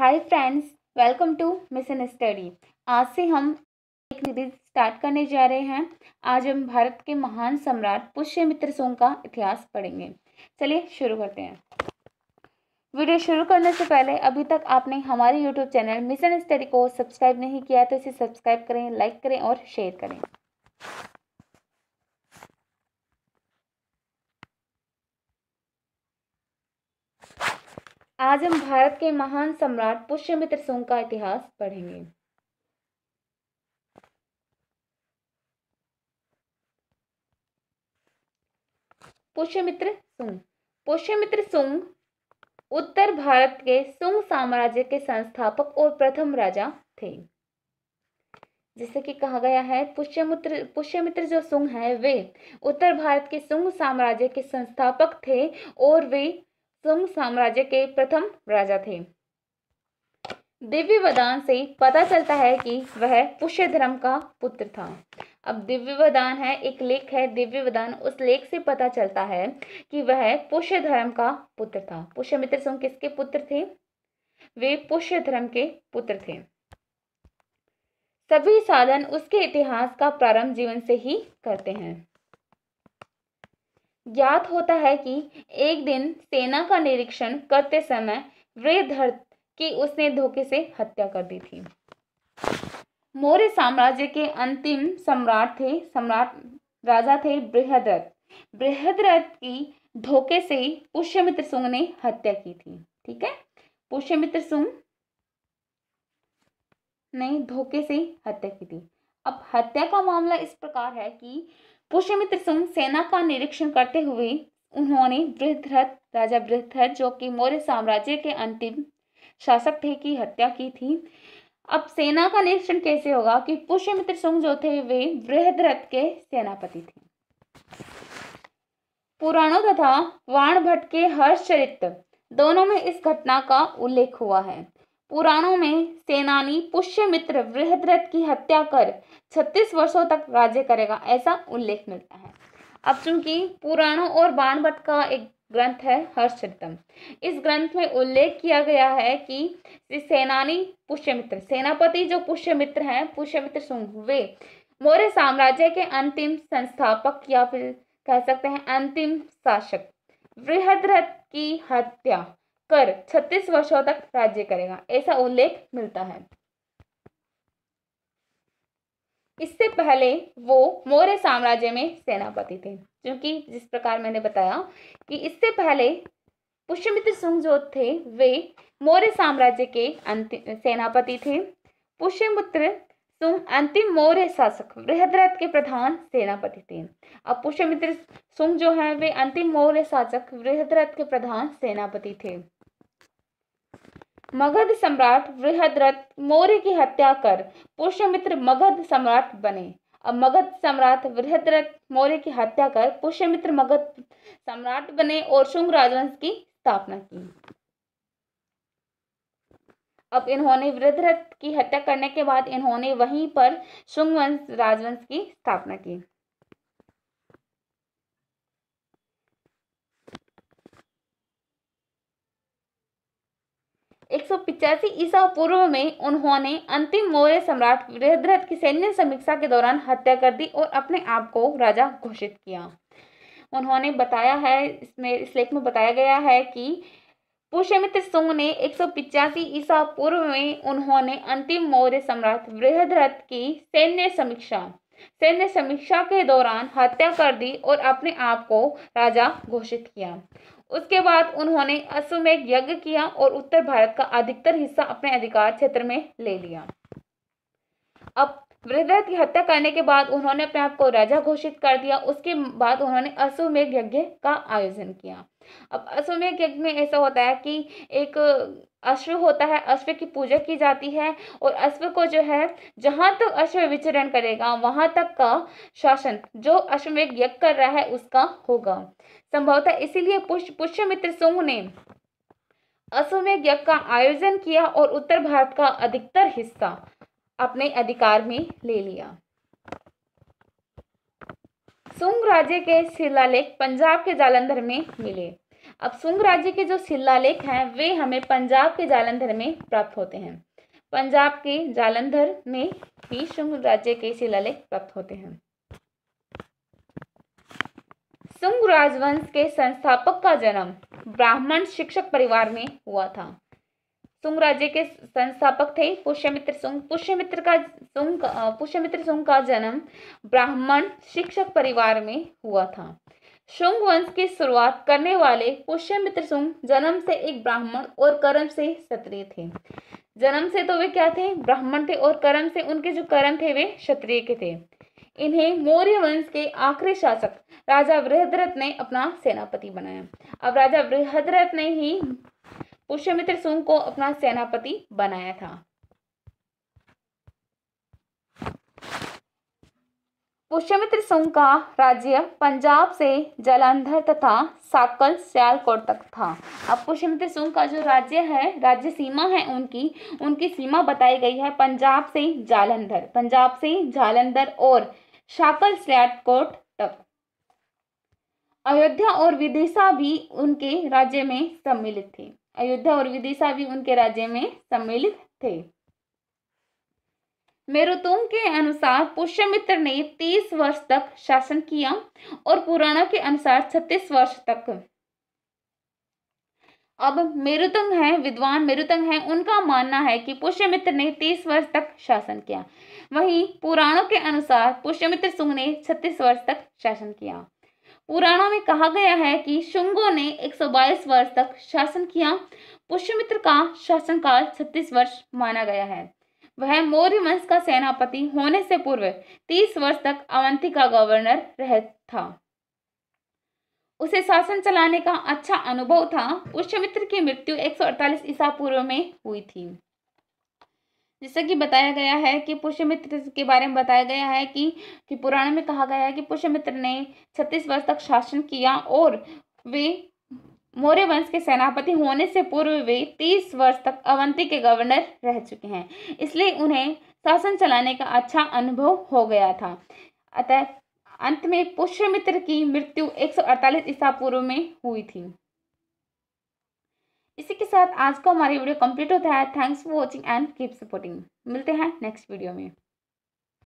hi friends welcome to mission study आज से हम एक सीरीज स्टार्ट करने जा रहे हैं आज हम भारत के महान सम्राट पुष्यमित्र सोंग का इतिहास पढ़ेंगे चलिए शुरू करते हैं वीडियो शुरू करने से पहले अभी तक आपने हमारे यूट्यूब चैनल मिशन स्टडी को सब्सक्राइब नहीं किया तो इसे सब्सक्राइब करें लाइक करें और शेयर करें आज हम भारत के महान सम्राट पुष्यमित्र सोंग का इतिहास पढ़ेंगे पुष्यमित्र सुंग पुष्यमित्र सुंग उत्तर भारत के सुंग साम्राज्य के संस्थापक और प्रथम राजा थे जैसे कि कहा गया है पुष्यमित्र पुष्यमित्र जो सुंग है वे उत्तर भारत के सुंग साम्राज्य के संस्थापक थे और वे सुंग साम्राज्य के प्रथम राजा थे दिव्य वदान से पता चलता है कि वह पुष्य धर्म का पुत्र था अब दिव्य वदान है एक लेख है दिव्य वदान उस लेख से पता चलता है कि वह पुष्य धर्म का पुत्र था पुष्य मित्र सुंग किसके पुत्र थे वे पुष्य धर्म के पुत्र थे सभी साधन उसके इतिहास का प्रारंभ जीवन से ही करते हैं ज्ञात होता है कि एक दिन सेना का निरीक्षण करते समय वृद्धर्थ की उसने धोखे से हत्या कर दी थी मौर्य साम्राज्य के अंतिम सम्राट थे सम्राट राजा थे बृहद्रथ बृहद्रथ की धोखे से पुष्यमित्र सुंग ने हत्या की थी ठीक है पुष्यमित्र सुंग ने धोखे से हत्या की थी अब हत्या का मामला इस प्रकार है कि पुष्यमित्र सिंह सेना का निरीक्षण करते हुए उन्होंने बृहद्रथ राजा बृहद्रथ जो कि मौर्य साम्राज्य के अंतिम शासक थे की हत्या की थी अब सेना का निरीक्षण कैसे होगा कि पुष्यमित्र सिंह जो थे वे बृहद्रथ के सेनापति थे पुराणों तथा वाण भट्ट के चरित्र दोनों में इस घटना का उल्लेख हुआ है पुराणों में सेनानी पुष्यमित्र वृहद्रथ की हत्या कर 36 वर्षों तक राज्य करेगा ऐसा उल्लेख मिलता है अब चूंकि पुराणों और बाणभट्ट का एक ग्रंथ है हर्षतम इस ग्रंथ में उल्लेख किया गया है कि सेनानी पुष्यमित्र सेनापति जो पुष्यमित्र हैं पुष्यमित्र सुंग वे मौर्य साम्राज्य के अंतिम संस्थापक या फिर कह सकते हैं अंतिम शासक वृहद्रथ की हत्या कर छत्तीस वर्षों तक राज्य करेगा ऐसा उल्लेख मिलता है इससे पहले वो मौर्य साम्राज्य में सेनापति थे क्योंकि जिस प्रकार मैंने बताया कि इससे पहले पुष्यमित्र सिंह जो थे वे मौर्य साम्राज्य के अंतिम सेनापति थे पुष्यमित्र सिंह अंतिम मौर्य शासक बृहद्रथ के प्रधान सेनापति थे अब पुष्यमित्र सुंग जो है वे अंतिम मौर्य शासक बृहद्रथ के प्रधान सेनापति थे मगध सम्राट वृहद्रथ मौर्य की हत्या कर पुष्यमित्र मगध सम्राट बने अब मगध सम्राट वृहद्रथ मौर्य की हत्या कर पुष्यमित्र मगध सम्राट बने और शुंग राजवंश की स्थापना की अब इन्होंने वृद्धरथ की हत्या करने के बाद इन्होंने वहीं पर शुंग वंश राजवंश की स्थापना की एक सौ पिचासी ईसा पूर्व में उन्होंने अंतिम मौर्य सम्राट वृहद्रथ की सैन्य समीक्षा के दौरान हत्या कर दी और अपने आप को राजा घोषित किया उन्होंने बताया है इसमें इस लेख में बताया गया है कि पुष्यमित्र सिंह ने एक सौ पिचासी ईसा पूर्व में उन्होंने अंतिम मौर्य सम्राट वृहद्रथ की सैन्य समीक्षा सैन्य समीक्षा के दौरान हत्या कर दी और अपने आप को राजा घोषित किया उसके बाद उन्होंने अश्वमेघ यज्ञ किया और उत्तर भारत का अधिकतर हिस्सा अपने अधिकार क्षेत्र में ले लिया अब वृद्धा की हत्या करने के बाद उन्होंने अपने आप को राजा घोषित कर दिया उसके बाद उन्होंने अश्वमेघ यज्ञ का आयोजन किया अब अश्वमेघ यज्ञ में ऐसा होता है कि एक अश्व होता है अश्व की पूजा की जाती है और अश्व को जो है जहाँ तक तो अश्व विचरण करेगा वहाँ तक का शासन जो अश्वमेघ यज्ञ कर रहा है उसका होगा संभवतः इसीलिए पुष्यमित्र सिंह ने अश्वमेघ यज्ञ का आयोजन किया और उत्तर भारत का अधिकतर हिस्सा अपने अधिकार में ले लिया सुंग राज्य के शिलालेख पंजाब के जालंधर में मिले अब सुंग राज्य के जो शिलालेख हैं वे हमें पंजाब के जालंधर में प्राप्त होते हैं पंजाब के जालंधर में ही सुंग राज्य के शिलालेख प्राप्त होते हैं सुंग राजवंश के संस्थापक का जन्म ब्राह्मण शिक्षक परिवार में हुआ था सुंग राज्य के संस्थापक थे पुष्यमित्र सुंग पुष्यमित्र का सुंग पुष्यमित्र सुंग का जन्म ब्राह्मण शिक्षक परिवार में हुआ था शुंग वंश की शुरुआत करने वाले पुष्यमित्र सुंग जन्म से एक ब्राह्मण और कर्म से क्षत्रिय थे जन्म से तो वे क्या थे ब्राह्मण थे और कर्म से उनके जो कर्म थे वे क्षत्रिय के थे इन्हें मौर्य वंश के आखिरी शासक राजा बृहद्रथ ने अपना सेनापति बनाया अब राजा बृहद्रथ ने ही पुष्यमित्र सुंग को अपना सेनापति बनाया था पुष्यमित्र सुंग का राज्य पंजाब से जलंधर तथा साकल सियालकोट तक था अब पुष्यमित्र सुंग का जो राज्य है राज्य सीमा है उनकी उनकी सीमा बताई गई है पंजाब से जालंधर पंजाब से जालंधर और साकल सियालकोट तक अयोध्या और विदिशा भी उनके राज्य में सम्मिलित थी अयोध्या और विदिशा भी उनके राज्य में सम्मिलित थे मेरुतुम के अनुसार पुष्यमित्र ने 30 वर्ष तक शासन किया और पुराणों के अनुसार 36 वर्ष तक अब मेरुतंग है विद्वान मेरुतंग है उनका मानना है कि पुष्यमित्र ने 30 वर्ष तक शासन किया वहीं पुराणों के अनुसार पुष्यमित्र सुंग ने 36 वर्ष तक शासन किया पुराणों में कहा गया है कि शुंगो ने 122 वर्ष तक शासन किया पुष्यमित्र का शासनकाल 36 वर्ष माना गया है वह मौर्य वंश का सेनापति होने से पूर्व 30 वर्ष तक अवंती का गवर्नर रह था उसे शासन चलाने का अच्छा अनुभव था पुष्यमित्र की मृत्यु 148 ईसा पूर्व में हुई थी जैसा कि बताया गया है कि पुष्यमित्र के बारे में बताया गया है कि, कि पुराण में कहा गया है कि पुष्यमित्र ने छत्तीस वर्ष तक शासन किया और वे मौर्य वंश के सेनापति होने से पूर्व वे तीस वर्ष तक अवंती के गवर्नर रह चुके हैं इसलिए उन्हें शासन चलाने का अच्छा अनुभव हो गया था अतः अंत में पुष्यमित्र की मृत्यु अड़तालीस ईसा पूर्व में हुई थी इसी के साथ आज का हमारी वीडियो कंप्लीट होता है thanks for watching and keep supporting मिलते हैं नेक्स्ट वीडियो में